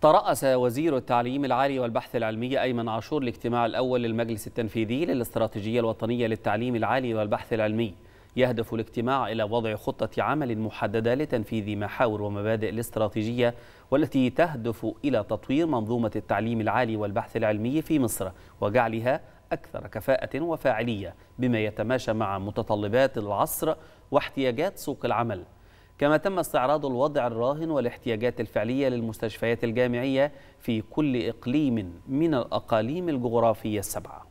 ترأس وزير التعليم العالي والبحث العلمي أيمن عاشور الاجتماع الأول للمجلس التنفيذي للاستراتيجية الوطنية للتعليم العالي والبحث العلمي يهدف الاجتماع إلى وضع خطة عمل محددة لتنفيذ محاور ومبادئ الاستراتيجية والتي تهدف إلى تطوير منظومة التعليم العالي والبحث العلمي في مصر وجعلها أكثر كفاءة وفاعلية بما يتماشى مع متطلبات العصر واحتياجات سوق العمل كما تم استعراض الوضع الراهن والاحتياجات الفعلية للمستشفيات الجامعية في كل إقليم من الأقاليم الجغرافية السبعة